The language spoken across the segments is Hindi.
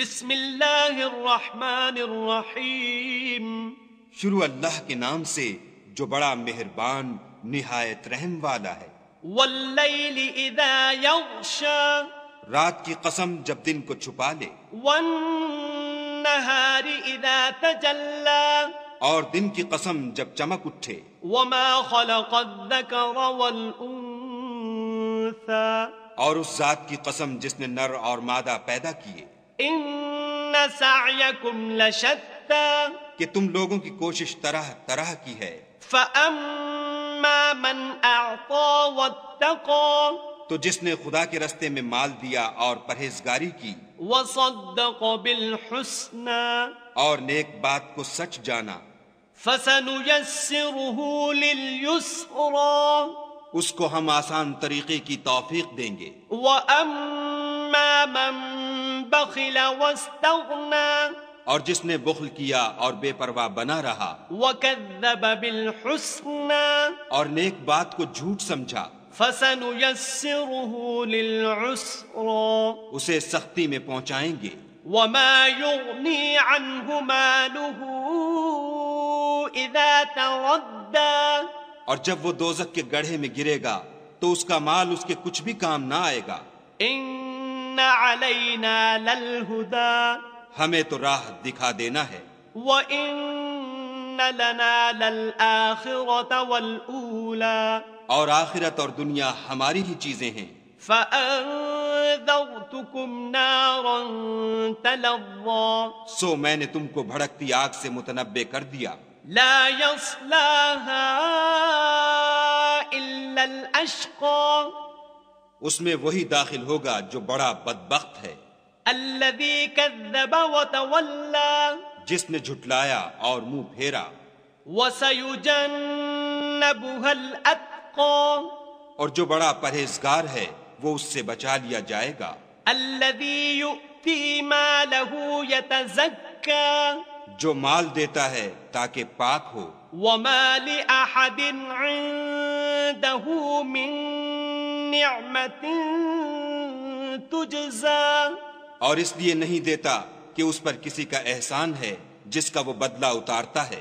बिस्मिल्लाहिर्रहमानिर्रहीम शुरू अल्लाह के नाम से जो बड़ा मेहरबान निहायत रहम वाला है वल्लैलि इदा यगशा रात की कसम जब दिन को छुपा ले वन्नहारि इदा तजल्ला और दिन की कसम जब चमक उठे वमा खलक़द्दकर वल उन्सा और उस जात की कसम जिसने नर और मादा पैदा किए कि तुम लोगों की कोशिश तरह तरह की है तो जिसने खुदा के रस्ते में माल दिया और परहेजगारी की बिल हुस्ना और नेक बात को सच जाना उसको हम आसान तरीके की तोफीक देंगे और जिसने बुखल किया और बेपरवाह बना रहा बिलहुस्ना और नेक बात को झूठ समझा उसे सख्ती में पहुँचाएंगे और जब वो दोजक के गढ़े में गिरेगा तो उसका माल उसके कुछ भी काम ना आएगा इन अलैना हमें तो राह दिखा देना है वो इन लल और आखिरत और दुनिया हमारी ही चीजें हैं सो मैंने तुमको भड़कती आग से मुतनबे कर दिया ला उसमें वही दाखिल होगा जो बड़ा बदबख्त है जिसने झुटलाया और मुंह फेरा और जो बड़ा परहेजगार है वो उससे बचा लिया जाएगा जो माल देता है ताकि पाक हो वमा और इसलिए नहीं देता कि उस पर किसी का एहसान है जिसका वो बदला उतारता है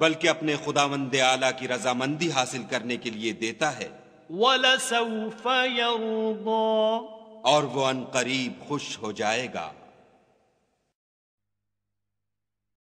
बल्कि अपने खुदावंद आला की रजामंदी हासिल करने के लिए देता है और वो करीब खुश हो जाएगा